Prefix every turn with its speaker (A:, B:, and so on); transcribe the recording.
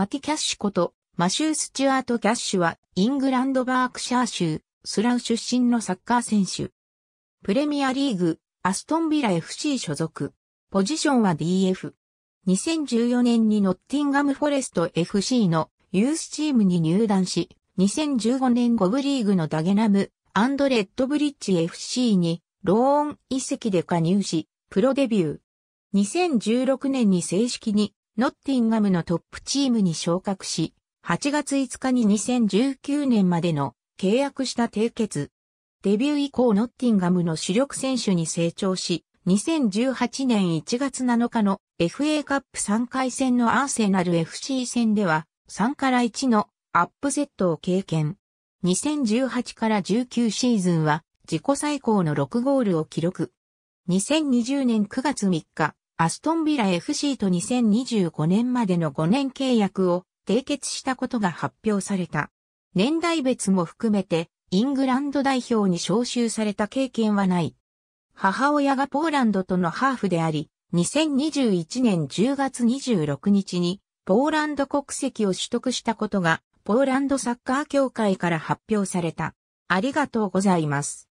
A: マティ・キャッシュことマシュー・スチュアート・キャッシュはイングランド・バークシャー州スラウ出身のサッカー選手。プレミアリーグアストンビラ FC 所属。ポジションは DF。2014年にノッティンガム・フォレスト FC のユースチームに入団し、2015年5部リーグのダゲナム、アンドレッドブリッジ FC にローン遺跡で加入し、プロデビュー。2016年に正式にノッティンガムのトップチームに昇格し、8月5日に2019年までの契約した締結。デビュー以降ノッティンガムの主力選手に成長し、2018年1月7日の FA カップ3回戦のアーセナル FC 戦では3から1のアップセットを経験。2018から19シーズンは自己最高の6ゴールを記録。2020年9月3日、アストンビラ FC と2025年までの5年契約を締結したことが発表された。年代別も含めて、イングランド代表に招集された経験はない。母親がポーランドとのハーフであり、2021年10月26日に、ポーランド国籍を取得したことが、ポーランドサッカー協会から発表された。ありがとうございます。